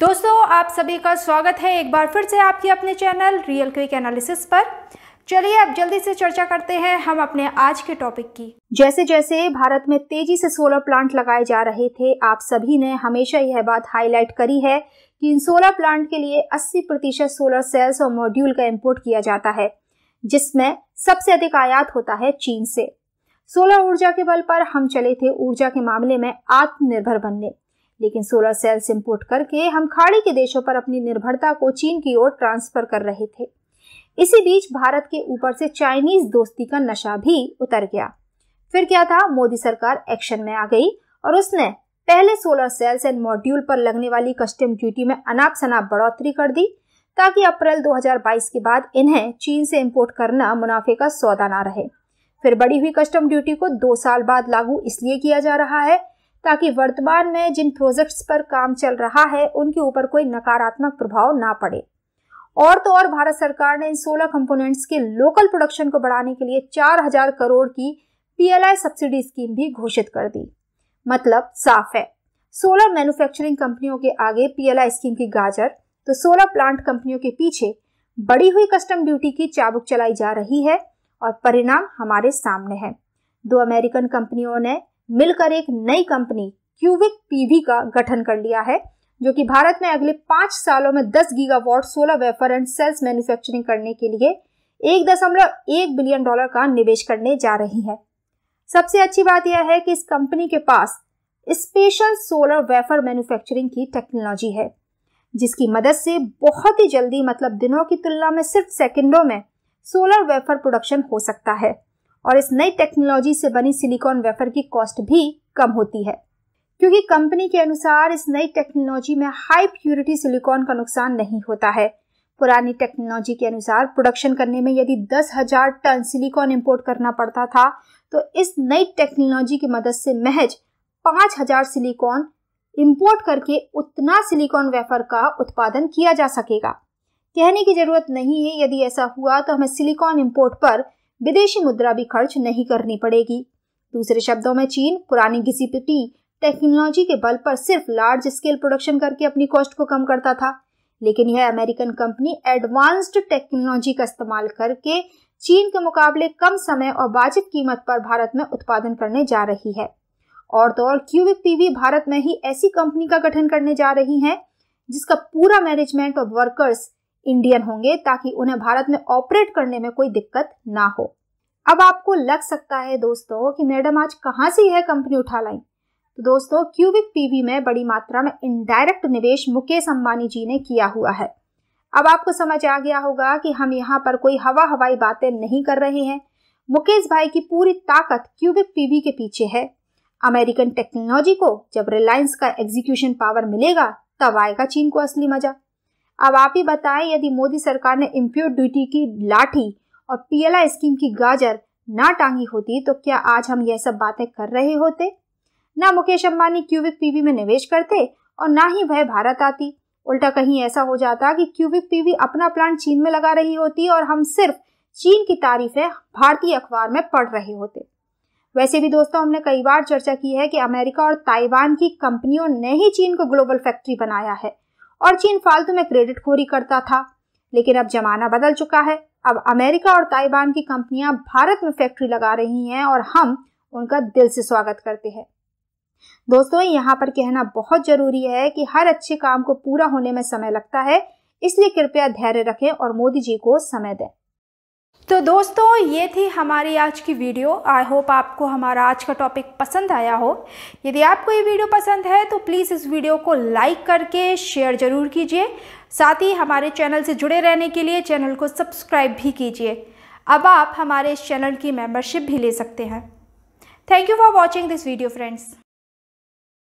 दोस्तों आप सभी का स्वागत है एक बार फिर से आपके अपने चैनल रियल क्विक एनालिसिस पर चलिए अब जल्दी से चर्चा करते हैं हम अपने आज के टॉपिक की जैसे जैसे भारत में तेजी से सोलर प्लांट लगाए जा रहे थे आप सभी ने हमेशा यह बात हाईलाइट करी है कि इन सोलर प्लांट के लिए 80 प्रतिशत सोलर सेल्स और मॉड्यूल का इम्पोर्ट किया जाता है जिसमें सबसे अधिक आयात होता है चीन से सोलर ऊर्जा के बल पर हम चले थे ऊर्जा के मामले में आत्मनिर्भर बनने लेकिन सोलर सेल्स इम्पोर्ट करके हम खाड़ी के देशों पर अपनी निर्भरता को चीन की ओर ट्रांसफर कर रहे थे इसी बीच भारत के ऊपर से चाइनीज दोस्ती का नशा भी उतर गया फिर क्या था मोदी सरकार एक्शन में आ गई और उसने पहले सोलर सेल्स एंड मॉड्यूल पर लगने वाली कस्टम ड्यूटी में अनाप शनाप बढ़ोतरी कर दी ताकि अप्रैल 2022 के बाद इन्हें चीन से इंपोर्ट करना मुनाफे का सौदा ना रहे फिर बढ़ी हुई कस्टम ड्यूटी को दो साल बाद लागू इसलिए किया जा रहा है ताकि वर्तमान में जिन प्रोजेक्ट्स पर काम चल रहा है उनके ऊपर कोई नकारात्मक प्रभाव ना पड़े और तो और भारत सरकार ने इन सोलह कंपोनेंट्स के लोकल प्रोडक्शन को बढ़ाने के लिए चार हजार करोड़ की पीएलआई सब्सिडी स्कीम भी घोषित कर दी मतलब साफ है 16 मैन्युफैक्चरिंग कंपनियों के आगे पीएलआई स्कीम की गाजर तो 16 प्लांट कंपनियों के पीछे बढ़ी हुई कस्टम ड्यूटी की चाबुक चलाई जा रही है और परिणाम हमारे सामने है दो अमेरिकन कंपनियों ने मिलकर एक नई कंपनी क्यूविक पीवी का गठन कर लिया है जो कि भारत में अगले पांच सालों में 10 gigawatt solar wafer and cells manufacturing करने के लिए एक दशमलव एक बिलियन डॉलर का निवेश करने जा रही है सबसे अच्छी बात यह है कि इस कंपनी के पास स्पेशल सोलर वेफर मैन्युफैक्चरिंग की टेक्नोलॉजी है जिसकी मदद से बहुत ही जल्दी मतलब दिनों की तुलना में सिर्फ सेकंडों में सोलर वेफर प्रोडक्शन हो सकता है और इस नई टेक्नोलॉजी से बनी सिलिकॉन वेफर की कॉस्ट भी कम होती है क्योंकि कंपनी के अनुसार इस नई टेक्नोलॉजी में हाई प्योरिटी सिलिकॉन का नुकसान नहीं होता है पुरानी टेक्नोलॉजी के अनुसार प्रोडक्शन करने में यदि दस हजार टन सिलिकॉन इंपोर्ट करना पड़ता था तो इस नई टेक्नोलॉजी की मदद से महज पाँच हजार सिलिकॉन इंपोर्ट करके उतना सिलिकॉन वेफर का उत्पादन किया जा सकेगा कहने की जरूरत नहीं है यदि ऐसा हुआ तो हमें सिलिकॉन इम्पोर्ट पर विदेशी मुद्रा भी खर्च नहीं करनी पड़ेगी दूसरे शब्दों में चीन पुरानी घिसी पिटी टेक्नोलॉजी के बल पर सिर्फ लार्ज स्केल प्रोडक्शन करके अपनी कॉस्ट को कम करता था लेकिन यह अमेरिकन कंपनी एडवांस्ड टेक्नोलॉजी का इस्तेमाल करके चीन के मुकाबले कम समय और वाजिब कीमत पर भारत में उत्पादन करने जा रही है और तो और क्यूबिक पीवी भारत में ही ऐसी कंपनी का गठन करने जा रही है जिसका पूरा मैनेजमेंट और वर्कर्स इंडियन होंगे ताकि उन्हें भारत में ऑपरेट करने में कोई दिक्कत ना हो अब आपको लग सकता है दोस्तों कि मैडम आज कहाँ से यह कंपनी उठा लाई तो दोस्तों क्यूबिक पीवी में बड़ी मात्रा में इनडायरेक्ट निवेश मुकेश अंबानी जी ने किया हुआ है अब आपको समझ आ गया होगा कि हम यहाँ पर कोई हवा हवाई बातें नहीं कर रहे हैं मुकेश भाई की पूरी ताकत क्यूबिक पीवी के पीछे है अमेरिकन टेक्नोलॉजी को जब रिलायंस का एग्जीक्यूशन पावर मिलेगा तब आएगा चीन को असली मजा अब आप ही बताएं यदि मोदी सरकार ने इम्प्योर ड्यूटी की लाठी और पीएलआई स्कीम की गाजर ना टांगी होती तो क्या आज हम यह सब बातें कर रहे होते ना मुकेश अंबानी क्यूबिक पीवी में निवेश करते और ना ही वह भारत आती उल्टा कहीं ऐसा हो जाता कि क्यूबिक पीवी अपना प्लांट चीन में लगा रही होती और हम सिर्फ चीन की तारीफें भारतीय अखबार में पढ़ रहे होते वैसे भी दोस्तों हमने कई बार चर्चा की है कि अमेरिका और ताइवान की कंपनियों ने ही चीन को ग्लोबल फैक्ट्री बनाया है और चीन फालतू में क्रेडिट खोरी करता था लेकिन अब जमाना बदल चुका है अब अमेरिका और ताइवान की कंपनियां भारत में फैक्ट्री लगा रही हैं और हम उनका दिल से स्वागत करते हैं दोस्तों यहाँ पर कहना बहुत जरूरी है कि हर अच्छे काम को पूरा होने में समय लगता है इसलिए कृपया धैर्य रखें और मोदी जी को समय दें तो दोस्तों ये थी हमारी आज की वीडियो आई होप आपको हमारा आज का टॉपिक पसंद आया हो यदि आपको ये वीडियो पसंद है तो प्लीज़ इस वीडियो को लाइक करके शेयर ज़रूर कीजिए साथ ही हमारे चैनल से जुड़े रहने के लिए चैनल को सब्सक्राइब भी कीजिए अब आप हमारे इस चैनल की मेम्बरशिप भी ले सकते हैं thank you for watching this video friends